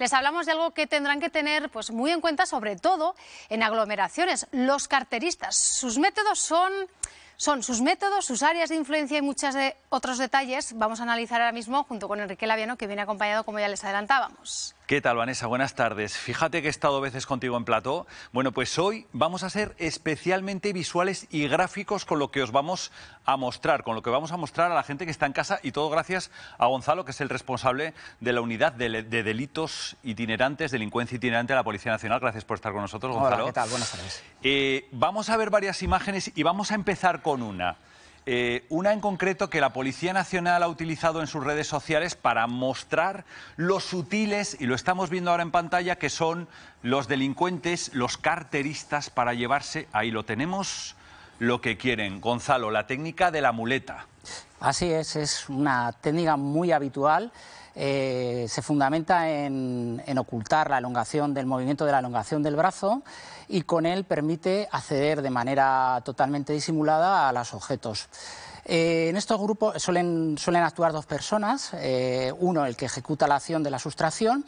Les hablamos de algo que tendrán que tener pues, muy en cuenta, sobre todo en aglomeraciones, los carteristas. Sus métodos son son sus métodos, sus áreas de influencia y muchos de otros detalles. Vamos a analizar ahora mismo junto con Enrique Laviano, que viene acompañado, como ya les adelantábamos. ¿Qué tal, Vanessa? Buenas tardes. Fíjate que he estado veces contigo en plató. Bueno, pues hoy vamos a ser especialmente visuales y gráficos con lo que os vamos a mostrar, con lo que vamos a mostrar a la gente que está en casa y todo gracias a Gonzalo, que es el responsable de la unidad de, delitos itinerantes, delincuencia itinerante de la Policía Nacional. Gracias por estar con nosotros, Gonzalo. Hola, ¿qué tal? Buenas tardes. Eh, vamos a ver varias imágenes y vamos a empezar con una. Eh, una en concreto que la Policía Nacional ha utilizado en sus redes sociales para mostrar los sutiles, y lo estamos viendo ahora en pantalla, que son los delincuentes, los carteristas, para llevarse, ahí lo tenemos, lo que quieren. Gonzalo, la técnica de la muleta. Así es, es una técnica muy habitual eh, se fundamenta en, ocultar la elongación del movimiento de la elongación del brazo y con él permite acceder de manera totalmente disimulada a los objetos. Eh, en estos grupos suelen, actuar dos personas, eh, uno el que ejecuta la acción de la sustracción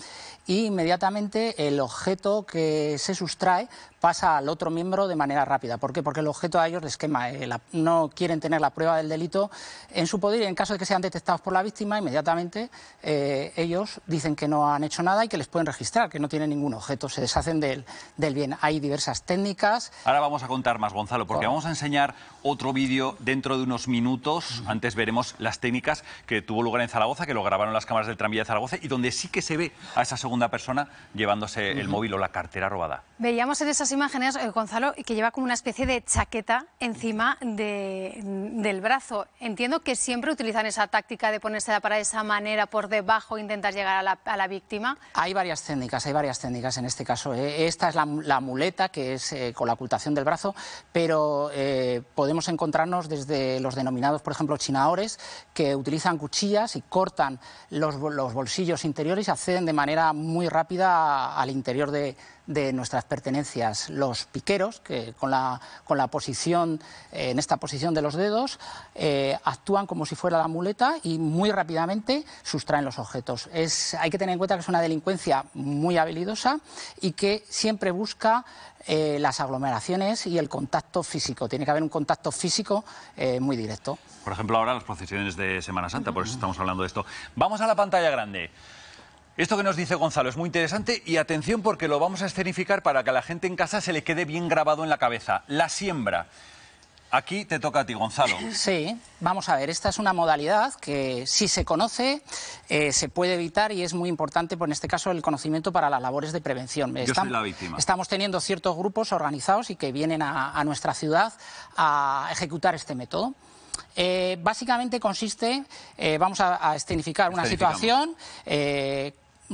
y inmediatamente el objeto que se sustrae pasa al otro miembro de manera rápida. ¿Por qué? Porque el objeto a ellos les quema. Eh, no quieren tener la prueba del delito en su poder y en caso de que sean detectados por la víctima, inmediatamente eh, ellos dicen que no han hecho nada y que les pueden registrar, que no tienen ningún objeto, se deshacen del, del bien. Hay diversas técnicas. Ahora vamos a contar más, Gonzalo, porque vamos a enseñar otro vídeo dentro de unos minutos. Antes veremos las técnicas que tuvo lugar en Zaragoza, que lo grabaron las cámaras del tranvía de Zaragoza y donde sí que se ve a esa segunda persona llevándose el móvil o la cartera robada. Veíamos en esa imágenes, eh, Gonzalo, que lleva como una especie de chaqueta encima del brazo. Entiendo que siempre utilizan esa táctica de ponérsela para esa manera, por debajo, e intentar llegar a la, víctima. Hay varias técnicas, hay varias técnicas en este caso. Eh. Esta es la, muleta, que es eh, con la ocultación del brazo, pero podemos encontrarnos desde los denominados, por ejemplo, chinaores, que utilizan cuchillas y cortan los, los bolsillos interiores y acceden de manera muy rápida al interior de de nuestras pertenencias. Los piqueros, que con la, con la posición, eh, en esta posición de los dedos, eh, actúan como si fuera la muleta y muy rápidamente sustraen los objetos. Es, hay que tener en cuenta que es una delincuencia muy habilidosa y que siempre busca eh, las aglomeraciones y el contacto físico. Tiene que haber un contacto físico muy directo. Por ejemplo, ahora las procesiones de Semana Santa, por eso estamos hablando de esto. Vamos a la pantalla grande. Esto que nos dice Gonzalo es muy interesante y atención porque lo vamos a escenificar para que a la gente en casa se le quede bien grabado en la cabeza. La siembra. Aquí te toca a ti, Gonzalo. Sí, vamos a ver, esta es una modalidad que si se conoce eh, se puede evitar y es muy importante, por pues en este caso, el conocimiento para las labores de prevención. Yo estamos, soy la víctima. Estamos teniendo ciertos grupos organizados y que vienen a, nuestra ciudad a ejecutar este método. Eh, básicamente consiste, eh, vamos a, a escenificar una situación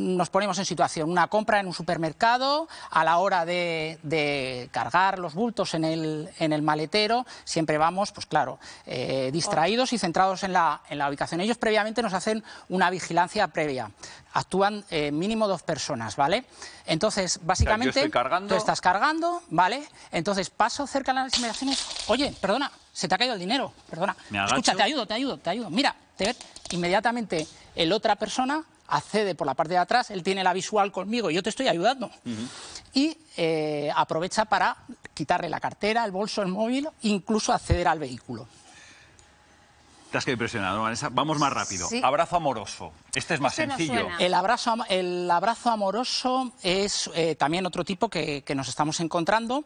nos ponemos en situación, una compra en un supermercado, a la hora de, cargar los bultos en el, maletero, siempre vamos, pues claro, eh, distraídos y centrados en la, ubicación. Ellos previamente nos hacen una vigilancia previa, actúan eh, mínimo dos personas, ¿vale? Entonces, básicamente, cargando... tú estás cargando, ¿vale? Entonces paso cerca de las inmediaciones, oye, perdona, se te ha caído el dinero, perdona, escucha, te ayudo, te ayudo, te ayudo, mira, te, inmediatamente el otra persona accede por la parte de atrás, él tiene la visual conmigo, yo te estoy ayudando. Y eh, aprovecha para quitarle la cartera, el bolso, el móvil, incluso acceder al vehículo. Te has quedado impresionado, Vanessa. Vamos más rápido. Abrazo amoroso. Este es más este sencillo. el, abrazo, el abrazo amoroso es eh, también otro tipo que, nos estamos encontrando.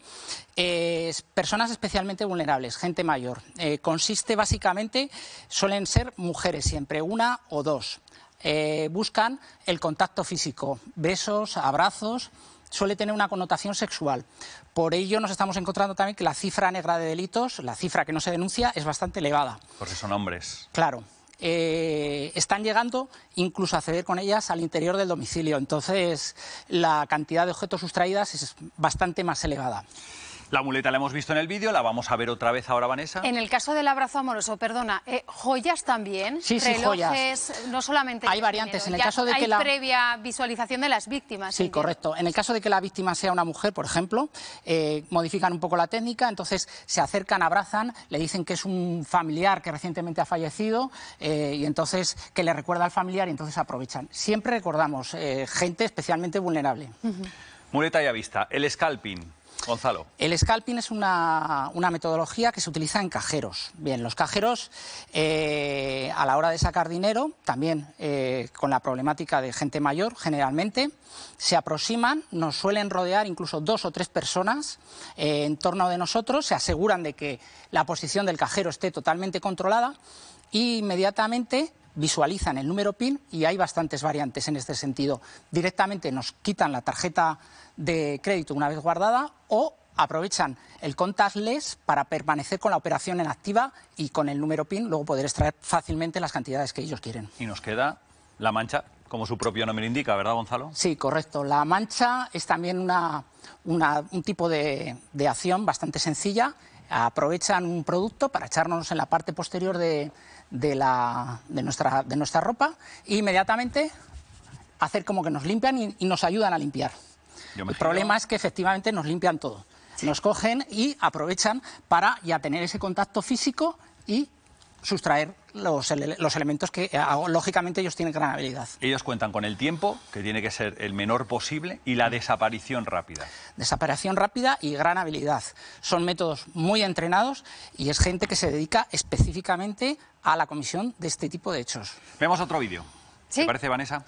Eh, personas especialmente vulnerables, gente mayor. consiste básicamente, suelen ser mujeres siempre, una o dos. Eh, buscan el contacto físico, besos, abrazos, suele tener una connotación sexual. Por ello nos estamos encontrando también que la cifra negra de delitos, la cifra que no se denuncia, es bastante elevada. Porque son hombres. Claro. Eh, están llegando incluso a acceder con ellas al interior del domicilio. Entonces, la cantidad de objetos sustraídas es bastante más elevada. La muleta la hemos visto en el vídeo, la vamos a ver otra vez ahora, Vanessa. En el caso del abrazo amoroso, perdona, eh, joyas también, sí, relojes, no solamente... Hay variantes, en el caso de que la... previa visualización de las víctimas. Sí, ¿eh? correcto. En el caso de que la víctima sea una mujer, por ejemplo, eh, modifican un poco la técnica, entonces se acercan, abrazan, le dicen que es un familiar que recientemente ha fallecido y entonces que le recuerda al familiar y entonces aprovechan. Siempre recordamos gente especialmente vulnerable. Muleta ya vista, el scalping. Gonzalo. El scalping es una, metodología que se utiliza en cajeros. Bien, los cajeros eh, a la hora de sacar dinero, también eh, con la problemática de gente mayor generalmente, se aproximan, nos suelen rodear incluso dos o tres personas eh, en torno de nosotros, se aseguran de que la posición del cajero esté totalmente controlada y e inmediatamente visualizan el número PIN y hay bastantes variantes en este sentido. Directamente nos quitan la tarjeta de crédito una vez guardada o aprovechan el contactless para permanecer con la operación en activa y con el número PIN luego poder extraer fácilmente las cantidades que ellos quieren. Y nos queda la mancha, como su propio nombre indica, ¿verdad, Gonzalo? Sí, correcto. La mancha es también un tipo de, de acción bastante sencilla. Aprovechan un producto para echarnos en la parte posterior de, de, la, de, nuestra, de nuestra ropa e inmediatamente hacer como que nos limpian y, nos ayudan a limpiar. el problema es que efectivamente nos limpian todo. Nos cogen y aprovechan para ya tener ese contacto físico y sustraer los, los elementos que eh, ah, lógicamente ellos tienen gran habilidad. Ellos cuentan con el tiempo, que tiene que ser el menor posible, y la mm. desaparición rápida. Desaparición rápida y gran habilidad. Son métodos muy entrenados y es gente que se dedica específicamente a la comisión de este tipo de hechos. Vemos otro vídeo. parece, Vanessa?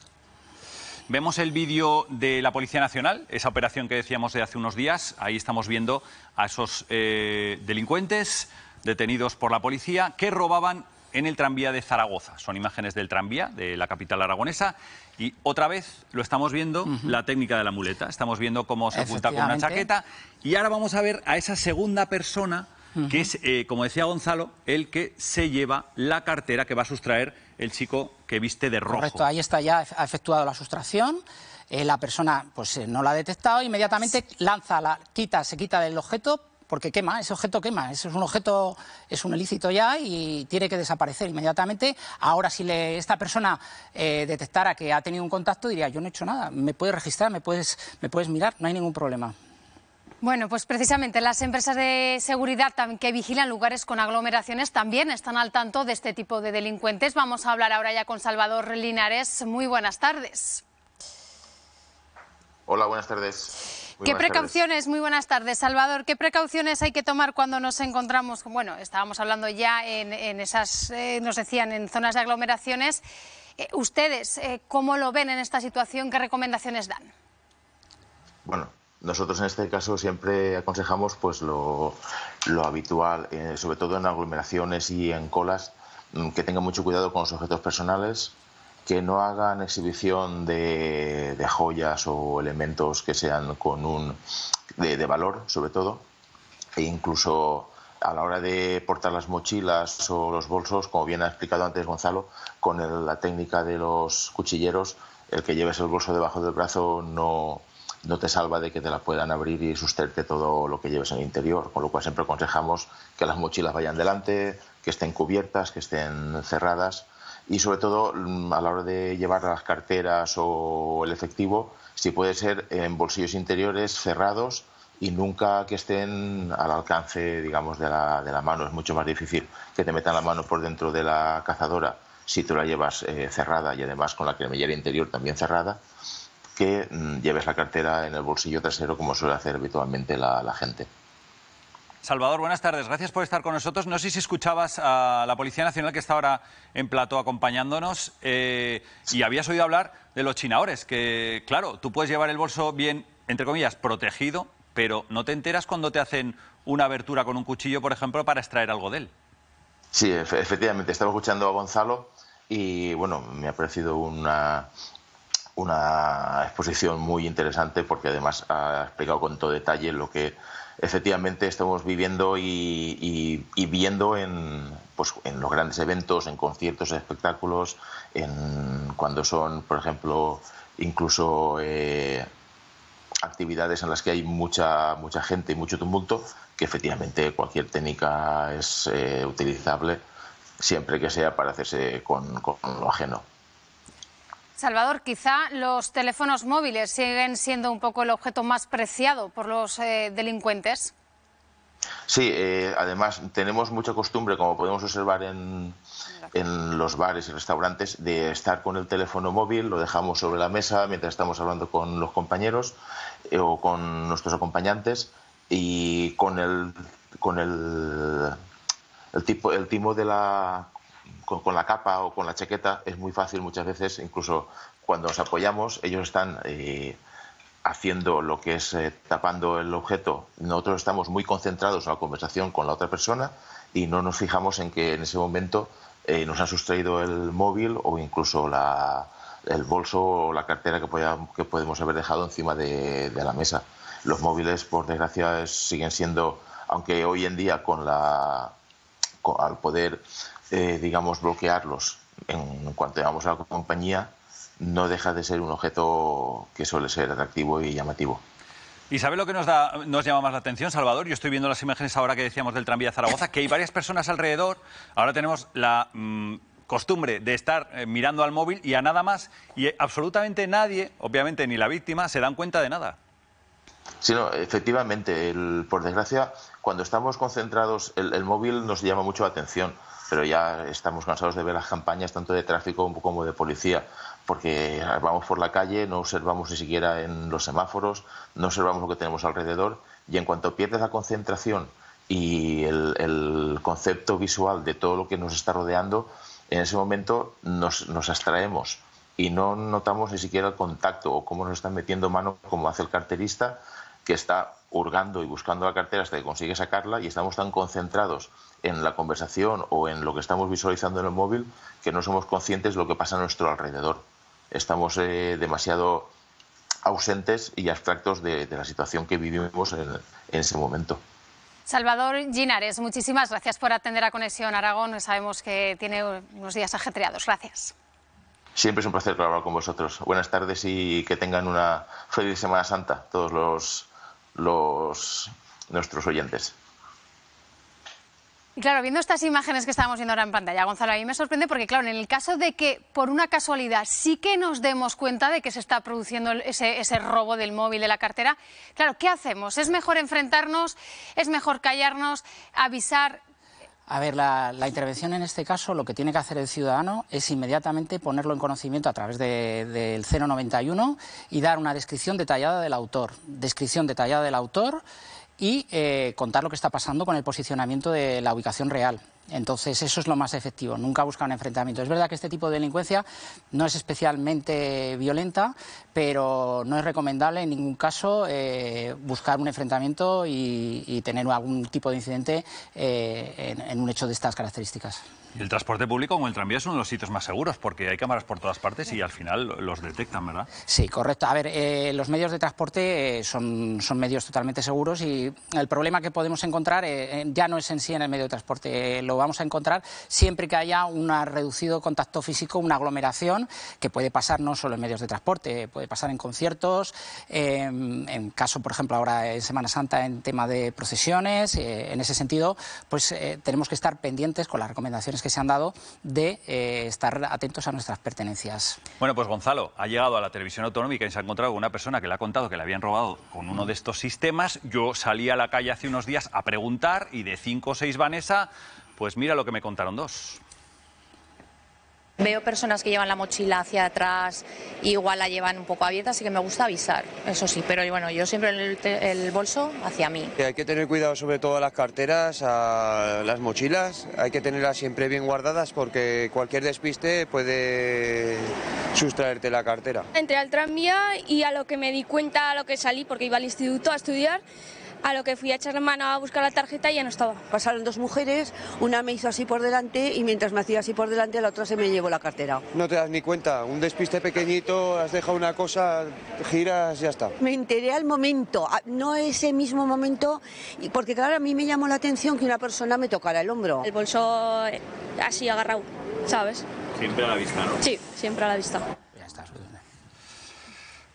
Vemos el vídeo de la Policía Nacional, esa operación que decíamos de hace unos días. Ahí estamos viendo a esos eh, delincuentes detenidos por la policía que robaban en el tranvía de Zaragoza. Son imágenes del tranvía de la capital aragonesa y otra vez lo estamos viendo, la técnica de la muleta. Estamos viendo cómo se oculta con una chaqueta y ahora vamos a ver a esa segunda persona que es, eh, como decía Gonzalo, el que se lleva la cartera que va a sustraer el chico que viste de rojo. Correcto, ahí está ya, ha efectuado la sustracción. Eh, la persona pues, eh, no la ha detectado, inmediatamente lanza la, quita, se quita del objeto, porque quema, ese objeto quema, es un objeto, es un ilícito ya y tiene que desaparecer inmediatamente. Ahora, si esta persona eh, detectara que ha tenido un contacto, diría, yo no he hecho nada, me puedes registrar, me puedes, me puedes mirar, no hay ningún problema. Bueno, pues precisamente las empresas de seguridad que vigilan lugares con aglomeraciones también están al tanto de este tipo de delincuentes. Vamos a hablar ahora ya con Salvador Linares. Muy buenas tardes. Hola, buenas tardes. ¿Qué precauciones? Muy buenas tardes, Salvador. ¿Qué precauciones hay que tomar cuando nos encontramos? Bueno, estábamos hablando ya en, esas, eh, nos decían, en zonas de aglomeraciones. Eh, ¿Ustedes eh, cómo lo ven en esta situación? ¿Qué recomendaciones dan? Bueno, nosotros en este caso siempre aconsejamos pues lo, lo habitual, sobre todo en aglomeraciones y en colas, mm, que tengan mucho cuidado con los objetos personales, que no hagan exhibición de, joyas o elementos que sean con un de, valor, sobre todo, e incluso a la hora de portar las mochilas o los bolsos, como bien ha explicado antes Gonzalo, con la técnica de los cuchilleros, el que lleves el bolso debajo del brazo no, no te salva de que te la puedan abrir y susterte todo lo que lleves en el interior, con lo cual siempre aconsejamos que las mochilas vayan delante, que estén cubiertas, que estén cerradas y sobre todo mm, a la hora de llevar las carteras o el efectivo, si puede ser en bolsillos interiores cerrados y nunca que estén al alcance, digamos, de la, de la mano. Es mucho más difícil que te metan la mano por dentro de la cazadora si tú la llevas eh, cerrada y además con la cremallera interior también cerrada, que mm, lleves la cartera en el bolsillo trasero como suele hacer habitualmente la gente. Salvador, buenas tardes. Gracias por estar con nosotros. No sé si escuchabas a la Policía Nacional que está ahora en plato acompañándonos eh, y habías oído hablar de los chinaores, que claro, tú puedes llevar el bolso bien, entre comillas, protegido, pero no te enteras cuando te hacen una abertura con un cuchillo, por ejemplo, para extraer algo de él. Sí, efectivamente. Estaba escuchando a Gonzalo y bueno, me ha parecido una, una exposición muy interesante porque además ha explicado con todo detalle lo que efectivamente estamos viviendo y, viendo pues, en, los grandes eventos, en conciertos, en espectáculos, en cuando son, por ejemplo, incluso eh, actividades en las que hay mucha, mucha gente y mucho tumulto, que efectivamente cualquier técnica es eh, utilizable siempre que sea para hacerse con lo ajeno. Salvador, quizá los teléfonos móviles siguen siendo un poco el objeto más preciado por los eh, delincuentes. Sí, eh, además tenemos mucha costumbre, como podemos observar en, los bares y restaurantes, de estar con el teléfono móvil, lo dejamos sobre la mesa mientras estamos hablando con los compañeros eh, o con nuestros acompañantes y con el, con el, el, tipo, el timo de la con, la capa o con la chaqueta es muy fácil muchas veces, incluso cuando nos apoyamos, ellos están eh, haciendo lo que es eh, tapando el objeto. Nosotros estamos muy concentrados en la conversación con la otra persona y no nos fijamos en que en ese momento eh, nos han sustraído el móvil o incluso el bolso o la cartera que, que podemos haber dejado encima de, la mesa. Los móviles, por desgracia, siguen siendo, aunque hoy en día con la, al poder eh, digamos, bloquearlos en cuanto llegamos a la compañía, no deja de ser un objeto que suele ser atractivo y llamativo. ¿Y sabe lo que nos, da, nos llama más la atención, Salvador? Yo estoy viendo las imágenes ahora que decíamos del tranvía Zaragoza, que hay varias personas alrededor. Ahora tenemos la mm, costumbre de estar eh, mirando al móvil y a nada más. Y eh, absolutamente nadie, obviamente ni la víctima, se dan cuenta de nada. Sí, efectivamente. El, por desgracia, cuando estamos concentrados, el, el móvil nos llama mucho la atención pero ya estamos cansados de ver las campañas tanto de tráfico como de policía, porque vamos por la calle, no observamos ni siquiera en los semáforos, no observamos lo que tenemos alrededor y en cuanto pierdes la concentración y el, concepto visual de todo lo que nos está rodeando, en ese momento nos, nos abstraemos y no notamos ni siquiera el contacto o cómo nos están metiendo mano, como hace el carterista, que está hurgando y buscando la cartera hasta que consigue sacarla y estamos tan concentrados en la conversación o en lo que estamos visualizando en el móvil que no somos conscientes de lo que pasa a nuestro alrededor. Estamos eh, demasiado ausentes y abstractos de, la situación que vivimos en, ese momento. Salvador Ginares, muchísimas gracias por atender a Conexión Aragón. Sabemos que tiene unos días ajetreados. Gracias. Siempre es un placer hablar con vosotros. Buenas tardes y que tengan una feliz Semana Santa todos los nuestros oyentes. Y claro, viendo estas imágenes que estábamos viendo ahora en pantalla, Gonzalo, a mí me sorprende porque, claro, en el caso de que por una casualidad sí que nos demos cuenta de que se está produciendo ese, robo del móvil, de la cartera, claro, ¿qué hacemos? ¿Es mejor enfrentarnos? ¿Es mejor callarnos? ¿Avisar? A ver, la, intervención en este caso, lo que tiene que hacer el ciudadano es inmediatamente ponerlo en conocimiento a través del 091 y dar una descripción detallada del autor. Descripción detallada del autor y eh, contar lo que está pasando con el posicionamiento de la ubicación real. Entonces, eso es lo más efectivo, nunca buscar un enfrentamiento. Es verdad que este tipo de delincuencia no es especialmente violenta, pero no es recomendable en ningún caso eh, buscar un enfrentamiento y, tener algún tipo de incidente eh, en, un hecho de estas características. El transporte público como el tranvía es uno de los sitios más seguros porque hay cámaras por todas partes y al final los detectan, ¿verdad? Sí, correcto. A ver, eh, los medios de transporte son, son, medios totalmente seguros y el problema que podemos encontrar ya no es en sí en el medio de transporte vamos a encontrar siempre que haya un reducido contacto físico, una aglomeración, que puede pasar no solo en medios de transporte, puede pasar en conciertos, em, en caso, por ejemplo, ahora en Semana Santa, en tema de procesiones. Eh, en ese sentido, pues eh, tenemos que estar pendientes con las recomendaciones que se han dado de eh, estar atentos a nuestras pertenencias. Bueno, pues Gonzalo ha llegado a la televisión autonómica y se ha encontrado con una persona que le ha contado que le habían robado con uno de estos sistemas. Yo salí a la calle hace unos días a preguntar y de cinco o seis Vanessa pues mira lo que me contaron dos. Veo personas que llevan la mochila hacia atrás, igual la llevan un poco abierta, así que me gusta avisar, eso sí, pero bueno, yo siempre el, bolso hacia mí. Hay que tener cuidado sobre todo a las carteras, a las mochilas, hay que tenerlas siempre bien guardadas porque cualquier despiste puede sustraerte la cartera. Entré al tranvía y a lo que me di cuenta, a lo que salí, porque iba al instituto a estudiar, a lo que fui a la mano a buscar la tarjeta ya no estaba. Pasaron dos mujeres, una me hizo así por delante y mientras me hacía así por delante la otra se me llevó la cartera. No te das ni cuenta, un despiste pequeñito, has dejado una cosa, giras, y ya está. Me enteré al momento, no ese mismo momento, porque claro, a mí me llamó la atención que una persona me tocara el hombro. El bolso eh, así agarrado, ¿sabes? Siempre a la vista, ¿no? Sí, siempre a la vista. Ya está,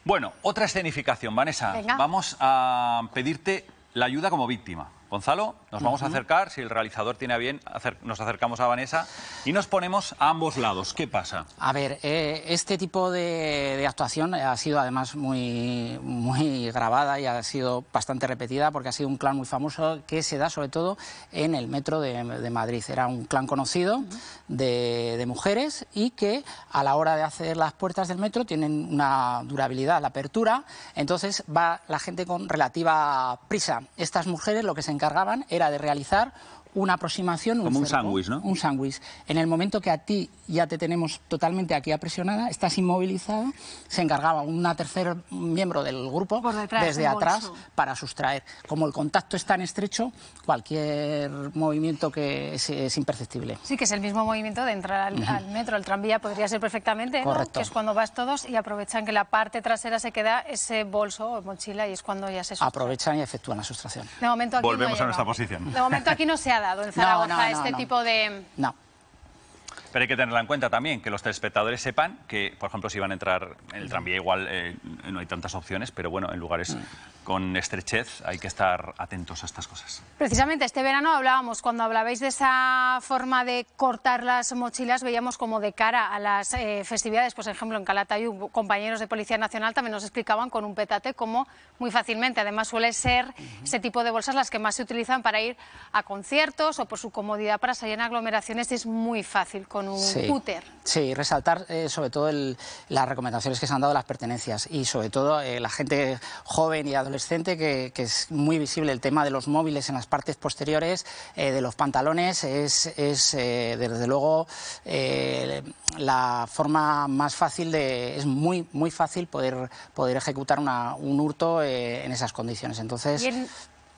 bueno, otra escenificación, Vanessa. Vamos a pedirte la ayuda como víctima. Gonzalo, nos vamos a acercar, si el realizador tiene a bien, nos acercamos a Vanessa y nos ponemos a ambos lados. ¿Qué pasa? A ver, eh, este tipo de, actuación ha sido además muy, muy grabada y ha sido bastante repetida porque ha sido un clan muy famoso que se da sobre todo en el metro de, Madrid. Era un clan conocido de, mujeres y que a la hora de hacer las puertas del metro tienen una durabilidad, la apertura, entonces va la gente con relativa prisa. Estas mujeres lo que se cargaban era de realizar una aproximación. Un Como un sándwich, ¿no? Un sándwich. En el momento que a ti ya te tenemos totalmente aquí apresionada, estás inmovilizada, se encargaba una tercer miembro del grupo desde atrás para sustraer. Como el contacto es tan estrecho, cualquier movimiento que es, imperceptible. Sí, que es el mismo movimiento de entrar al, metro, al metro, el tranvía podría ser perfectamente, ¿no? que es cuando vas todos y aprovechan que la parte trasera se queda ese bolso o mochila y es cuando ya se sustrae. Aprovechan y efectúan la sustracción. De momento Volvemos a nuestra posición. De momento aquí no se ha dado en Zaragoza este tipo de... No. Pero hay que tenerla en cuenta también, que los telespectadores sepan que, por ejemplo, si van a entrar en el tranvía, igual eh, no hay tantas opciones, pero bueno, en lugares mm con estrechez hay que estar atentos a estas cosas. Precisamente este verano hablábamos, cuando hablabais de esa forma de cortar las mochilas, veíamos como de cara a las eh, festividades, por pues, ejemplo en Calatayú, compañeros de Policía Nacional también nos explicaban con un petate cómo muy fácilmente, además suele ser ese tipo de bolsas las que más se utilizan para ir a conciertos o por su comodidad para salir en aglomeraciones, es muy fácil con un sí. cúter. Sí, resaltar eh, sobre todo el, las recomendaciones que se han dado las pertenencias y sobre todo eh, la gente joven y adolescente adolescente, que, es muy visible. El tema de los móviles en las partes posteriores eh, de los pantalones es, es eh, desde luego, eh, la forma más fácil de. Es muy, muy fácil poder, poder ejecutar una, un hurto en esas condiciones. Entonces.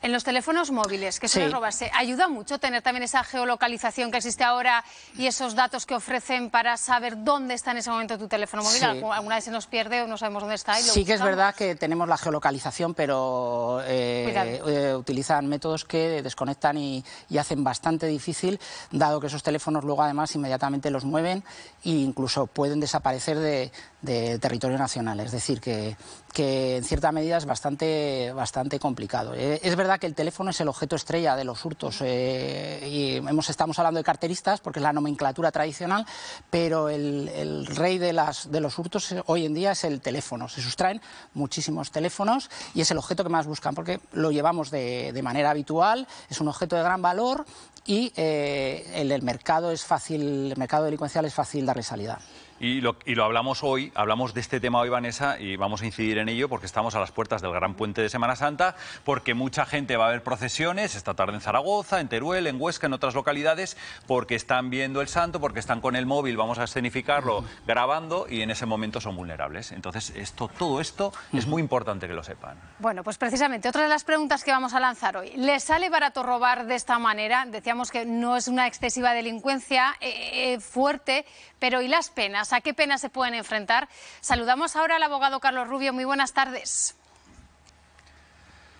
En los teléfonos móviles, que se sí. se ¿ayuda mucho tener también esa geolocalización que existe ahora y esos datos que ofrecen para saber dónde está en ese momento tu teléfono móvil? Alguna vez se nos pierde o no sabemos dónde está. sí que es verdad que tenemos la geolocalización, pero eh, eh, utilizan métodos que desconectan y, hacen bastante difícil, dado que esos teléfonos luego además inmediatamente los mueven e incluso pueden desaparecer de territorio nacional. Es decir, que que en cierta medida es bastante, bastante complicado. Eh, es verdad que el teléfono es el objeto estrella de los hurtos eh, y hemos, estamos hablando de carteristas porque es la nomenclatura tradicional, pero el, rey de, las, de los hurtos hoy en día es el teléfono. Se sustraen muchísimos teléfonos y es el objeto que más buscan porque lo llevamos de, de manera habitual, es un objeto de gran valor y eh, el, mercado es fácil, el mercado delincuencial es fácil darle salida. Y lo, hablamos hoy, hablamos de este tema hoy, Vanessa, y vamos a incidir en ello porque estamos a las puertas del gran puente de Semana Santa, porque mucha gente va a ver procesiones esta tarde en Zaragoza, en Teruel, en Huesca, en otras localidades, porque están viendo el santo, porque están con el móvil, vamos a escenificarlo, grabando, y en ese momento son vulnerables. Entonces, esto, todo esto es muy importante que lo sepan. Bueno, pues precisamente, otra de las preguntas que vamos a lanzar hoy. ¿Les sale barato robar de esta manera? Decíamos que no es una excesiva delincuencia eh, eh, fuerte, pero ¿y las penas? a qué penas se pueden enfrentar. Saludamos ahora al abogado Carlos Rubio. Muy buenas tardes.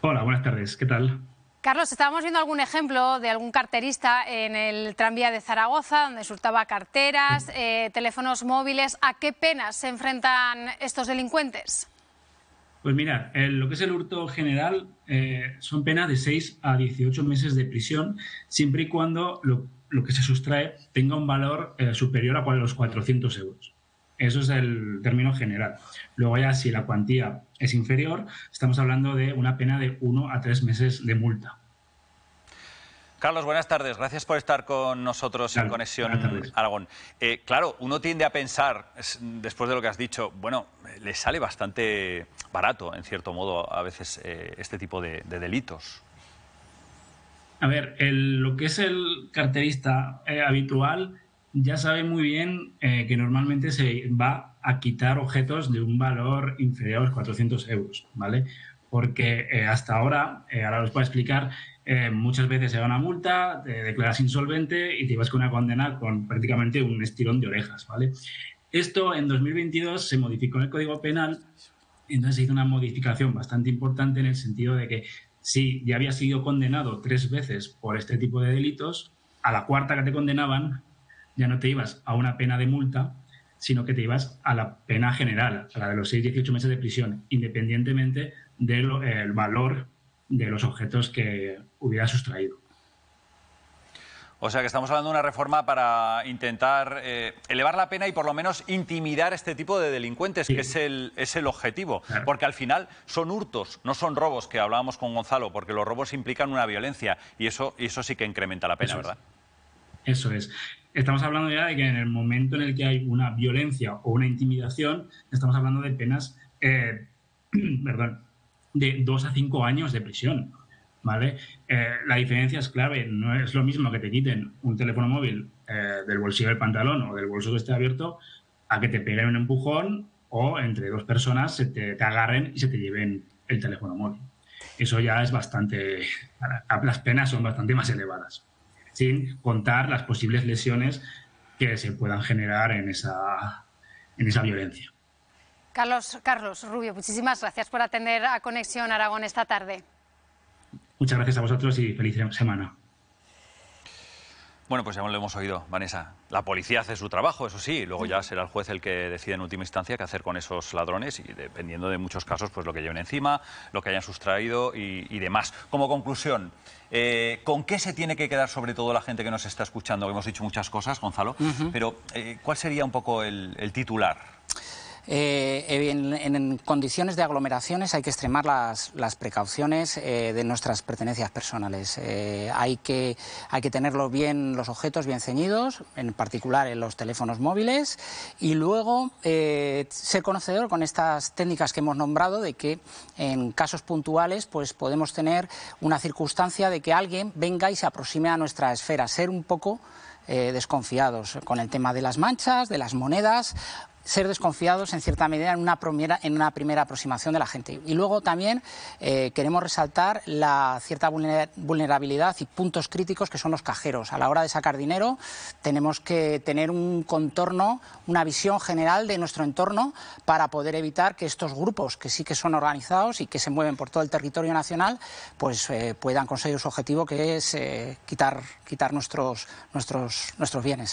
Hola, buenas tardes. ¿Qué tal? Carlos, estábamos viendo algún ejemplo de algún carterista en el tranvía de Zaragoza, donde surtaba carteras, eh, teléfonos móviles. ¿A qué penas se enfrentan estos delincuentes? Pues mira, eh, lo que es el hurto general eh, son penas de 6 a 18 meses de prisión, siempre y cuando lo lo que se sustrae tenga un valor eh, superior a los 400 euros. Eso es el término general. Luego ya si la cuantía es inferior, estamos hablando de una pena de uno a tres meses de multa. Carlos, buenas tardes. Gracias por estar con nosotros en Conexión Aragón. Eh, claro, uno tiende a pensar, después de lo que has dicho, bueno, le sale bastante barato, en cierto modo, a veces eh, este tipo de delitos. A ver, lo que es el carterista eh, habitual ya sabe muy bien eh, que normalmente se va a quitar objetos de un valor inferior a 400 euros, ¿vale? Porque eh, hasta ahora, ahora os voy a explicar, muchas veces se da una multa, te declaras insolvente y te vas con una condena con prácticamente un estirón de orejas, ¿vale? Esto en 2022 se modificó en el Código Penal, entonces se hizo una modificación bastante importante en el sentido de que si ya había sido condenado tres veces por este tipo de delitos, a la cuarta que te condenaban ya no te ibas a una pena de multa, sino que te ibas a la pena general, a la de los 6 dieciocho meses de prisión, independientemente del eh, valor de los objetos que hubieras sustraído. O sea que estamos hablando de una reforma para intentar eh, elevar la pena y por lo menos intimidar a este tipo de delincuentes, que es el, el objetivo. Porque al final son hurtos, no son robos, que hablábamos con Gonzalo, porque los robos implican una violencia y eso, eso sí que incrementa la pena, ¿verdad? Eso es. Estamos hablando ya de que en el momento en el que hay una violencia o una intimidación, estamos hablando de penas, eh, perdón, de dos a cinco años de prisión. ¿vale? Eh, la diferencia es clave, no es lo mismo que te quiten un teléfono móvil eh, del bolsillo del pantalón o del bolso que esté abierto a que te peguen un empujón o entre dos personas se te, agarren y se te lleven el teléfono móvil. Eso ya es bastante, las penas son bastante más elevadas, sin contar las posibles lesiones que se puedan generar en esa, en esa violencia. Carlos, Carlos Rubio, muchísimas gracias por atender a Conexión Aragón esta tarde. Muchas gracias a vosotros y feliz semana. Bueno, pues ya lo hemos oído, Vanessa. La policía hace su trabajo, eso sí, luego ya será el juez el que decide en última instancia qué hacer con esos ladrones y dependiendo de muchos casos, pues lo que lleven encima, lo que hayan sustraído y, demás. Como conclusión, eh, ¿con qué se tiene que quedar sobre todo la gente que nos está escuchando? Hemos dicho muchas cosas, Gonzalo, pero eh, ¿cuál sería un poco el titular? Eh, en, condiciones de aglomeraciones hay que extremar las, precauciones eh, de nuestras pertenencias personales. Eh, hay, que, hay bien, los objetos bien ceñidos, en particular en los teléfonos móviles, y luego ser conocedor con estas técnicas que hemos nombrado de que en casos puntuales pues podemos tener una circunstancia de que alguien venga y se aproxime a nuestra esfera, ser un poco desconfiados con el tema de las manchas, de las monedas ser desconfiados en cierta medida en una primera, en una primera aproximación de la gente. Y luego también eh, queremos resaltar la cierta vulnerabilidad y puntos críticos que son los cajeros. A la hora de sacar dinero tenemos que tener un contorno, una visión general de nuestro entorno para poder evitar que estos grupos que sí que son organizados y que se mueven por todo el territorio nacional pues eh, puedan conseguir su objetivo que es eh, quitar, quitar nuestros, nuestros, nuestros bienes.